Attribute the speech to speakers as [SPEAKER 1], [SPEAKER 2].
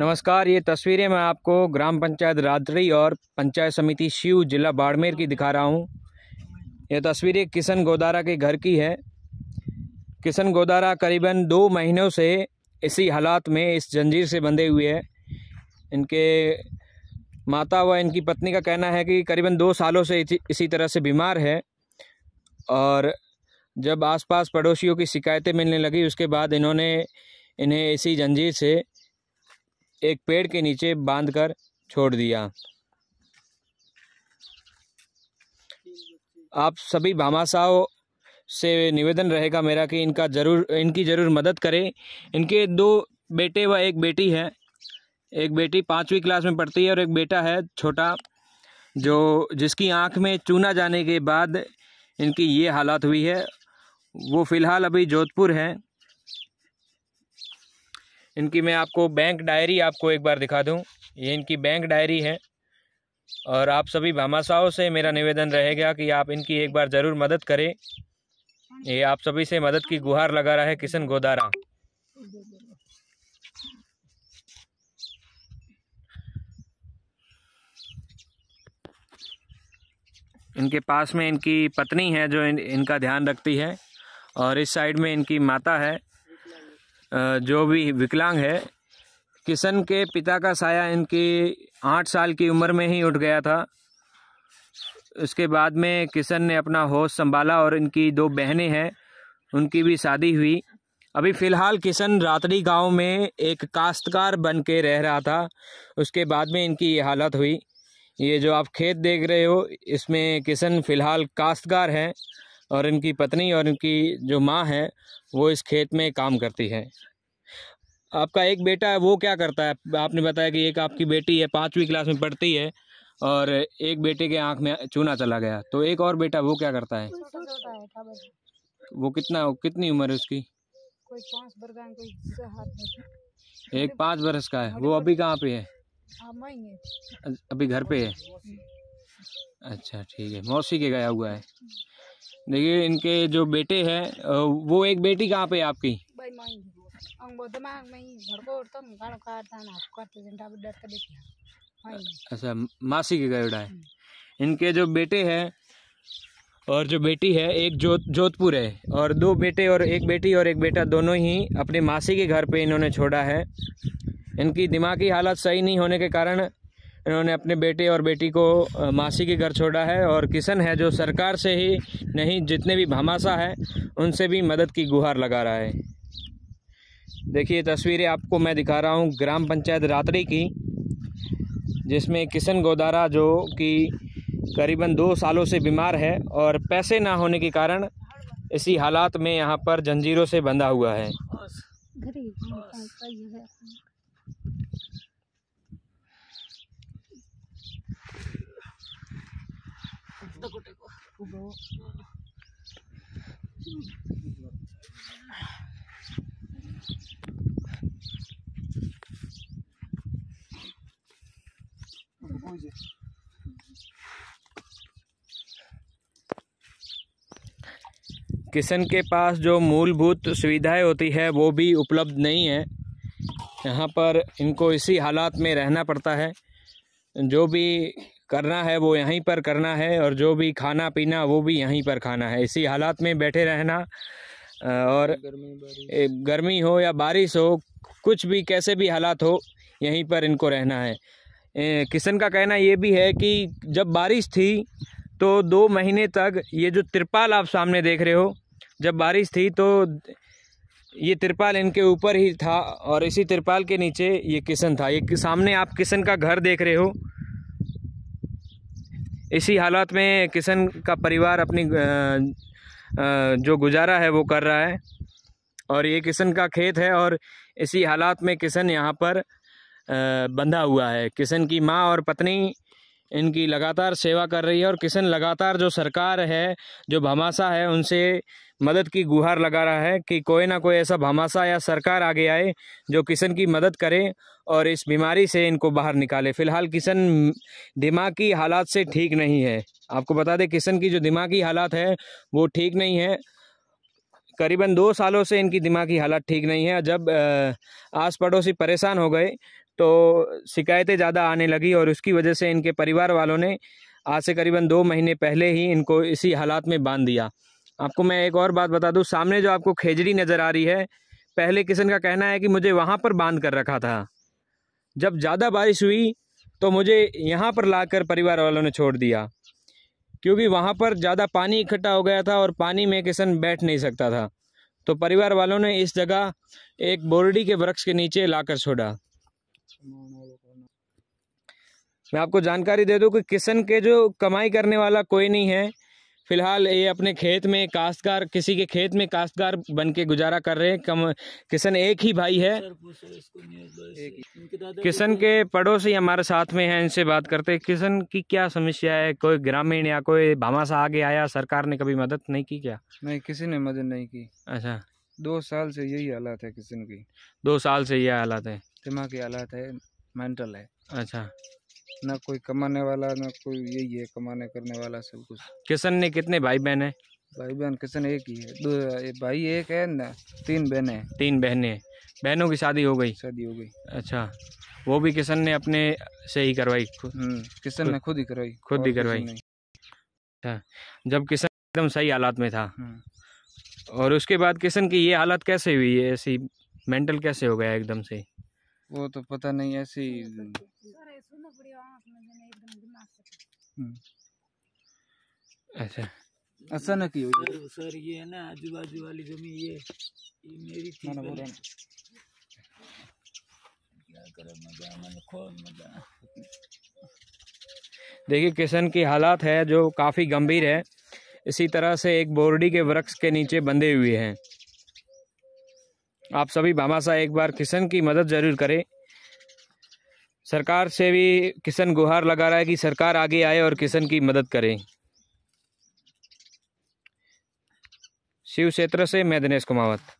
[SPEAKER 1] नमस्कार ये तस्वीरें मैं आपको ग्राम पंचायत रात्रि और पंचायत समिति शिव जिला बाड़मेर की दिखा रहा हूँ ये तस्वीरें किशन गोदारा के घर की है किशन गोदारा करीबन दो महीनों से इसी हालात में इस जंजीर से बंधे हुए हैं इनके माता व इनकी पत्नी का कहना है कि करीबन दो सालों से इसी तरह से बीमार है और जब आसपास पड़ोसियों की शिकायतें मिलने लगी उसके बाद इन्होंने इन्हें इसी जंजीर से एक पेड़ के नीचे बांधकर छोड़ दिया आप सभी भामाशाह से निवेदन रहेगा मेरा कि इनका ज़रूर इनकी ज़रूर मदद करें इनके दो बेटे व एक बेटी है एक बेटी पाँचवीं क्लास में पढ़ती है और एक बेटा है छोटा जो जिसकी आंख में चूना जाने के बाद इनकी ये हालात हुई है वो फ़िलहाल अभी जोधपुर हैं इनकी मैं आपको बैंक डायरी आपको एक बार दिखा दूं ये इनकी बैंक डायरी है और आप सभी भामाशाहों से मेरा निवेदन रहेगा कि आप इनकी एक बार ज़रूर मदद करें ये आप सभी से मदद की गुहार लगा रहा है किशन गोदारा इनके पास में इनकी पत्नी है जो इन, इनका ध्यान रखती है और इस साइड में इनकी माता है जो भी विकलांग है किशन के पिता का साया इनकी आठ साल की उम्र में ही उठ गया था उसके बाद में किशन ने अपना होश संभाला और इनकी दो बहनें हैं उनकी भी शादी हुई अभी फ़िलहाल किशन रातड़ी गांव में एक काश्तकार बन के रह रहा था उसके बाद में इनकी ये हालत हुई ये जो आप खेत देख रहे हो इसमें किशन फ़िलहाल काश्तकार हैं और इनकी पत्नी और इनकी जो माँ है वो इस खेत में काम करती है आपका एक बेटा है वो क्या करता है आपने बताया कि एक आपकी बेटी है पाँचवीं क्लास में पढ़ती है और एक बेटे के आंख में चूना चला गया तो एक और बेटा वो क्या करता है वो कितना कितनी उम्र है उसकी एक पाँच बरस का है वो अभी कहाँ पे है हाँ, अभी घर पे है हम्म। अच्छा ठीक है मौसी के गया हुआ है देखिए इनके जो बेटे हैं वो एक बेटी कहाँ पे है आपकी अच्छा मासी के उड़ा है इनके जो बेटे हैं और जो बेटी है एक जोध जोधपुर है और दो बेटे और एक बेटी और एक बेटा दोनों ही अपने मासी के घर पे इन्होंने छोड़ा है इनकी दिमागी हालत सही नहीं होने के कारण इन्होंने अपने बेटे और बेटी को मासी के घर छोड़ा है और किशन है जो सरकार से ही नहीं जितने भी भमासा है उनसे भी मदद की गुहार लगा रहा है देखिए तस्वीरें आपको मैं दिखा रहा हूँ ग्राम पंचायत रात्रि की जिसमें किशन गोदारा जो कि करीबन दो सालों से बीमार है और पैसे ना होने के कारण इसी हालात में यहाँ पर जंजीरों से बंधा हुआ है किशन के पास जो मूलभूत सुविधाएं होती है वो भी उपलब्ध नहीं है यहाँ पर इनको इसी हालात में रहना पड़ता है जो भी करना है वो यहीं पर करना है और जो भी खाना पीना वो भी यहीं पर खाना है इसी हालात में बैठे रहना और गर्मी, हो या बारिश हो कुछ भी कैसे भी हालात हो यहीं पर इनको रहना है किशन का कहना ये भी है कि जब बारिश थी तो दो महीने तक ये जो तिरपाल आप सामने देख रहे हो जब बारिश थी तो ये तिरपाल इनके ऊपर ही था और इसी तिरपाल के नीचे ये किशन था ये सामने आप किशन का घर देख रहे हो इसी हालात में किशन का परिवार अपनी जो गुजारा है वो कर रहा है और ये किशन का खेत है और इसी हालात में किशन यहाँ पर बंधा हुआ है किशन की माँ और पत्नी इनकी लगातार सेवा कर रही है और किशन लगातार जो सरकार है जो भमासा है उनसे मदद की गुहार लगा रहा है कि कोई ना कोई ऐसा भमाशा या सरकार आगे आए जो किशन की मदद करे और इस बीमारी से इनको बाहर निकाले फिलहाल किशन दिमागी हालात से ठीक नहीं है आपको बता दें किशन की जो दिमागी हालात है वो ठीक नहीं है करीबन दो सालों से इनकी दिमागी हालत ठीक नहीं है जब आस पड़ोसी परेशान हो गए तो शिकायतें ज़्यादा आने लगी और उसकी वजह से इनके परिवार वालों ने आज से करीबन दो महीने पहले ही इनको इसी हालात में बांध दिया आपको मैं एक और बात बता दूँ सामने जो आपको खेजड़ी नज़र आ रही है पहले किशन का कहना है कि मुझे वहाँ पर बांध कर रखा था जब ज़्यादा बारिश हुई तो मुझे यहाँ पर लाकर परिवार वालों ने छोड़ दिया क्योंकि वहाँ पर ज़्यादा पानी इकट्ठा हो गया था और पानी में किशन बैठ नहीं सकता था तो परिवार वालों ने इस जगह एक बोरडी के वृक्ष के नीचे लाकर छोड़ा मैं आपको जानकारी दे दूं कि किशन के जो कमाई करने वाला कोई नहीं है फिलहाल ये अपने खेत में काश्तकार किसी के खेत में काश्तकार बन के गुजारा कर रहे हैं कम किशन एक ही भाई है किशन के पड़ोसी हमारे साथ में हैं इनसे बात करते हैं किशन की क्या समस्या है कोई ग्रामीण या कोई सा आगे आया सरकार ने कभी मदद नहीं की क्या नहीं किसी ने मदद नहीं की अच्छा दो साल से यही हालात है किशन की दो साल से यही हालात है की हालात है मेंटल है अच्छा ना कोई कमाने वाला ना कोई यही है कमाने करने वाला सब कुछ किशन ने कितने भाई बहन है भाई बहन किशन एक ही है दो भाई एक है ना तीन बहने तीन बहने बहनों की शादी हो गई शादी हो गई अच्छा वो भी किशन ने अपने से ही करवाई हम्म, किशन ने खुद ही करवाई खुद ही करवाई अच्छा जब किशन एकदम सही हालात में था हम्म। और उसके बाद किशन की ये हालत कैसे हुई है ऐसी मेंटल कैसे हो गया एकदम से वो तो पता नहीं ऐसे ही तो हम्म। अच्छा ऐसा ना की सर, सर ये है ना आजू बाजू वाली जमीन ये ये मेरी थी ना ना देखिए किशन की हालात है जो काफ़ी गंभीर है इसी तरह से एक बोरडी के वृक्ष के नीचे बंधे हुए हैं आप सभी भामाशाह एक बार किशन की मदद जरूर करें सरकार से भी किशन गुहार लगा रहा है कि सरकार आगे आए और किशन की मदद करे शिव क्षेत्र से मैं दिनेश कुमावत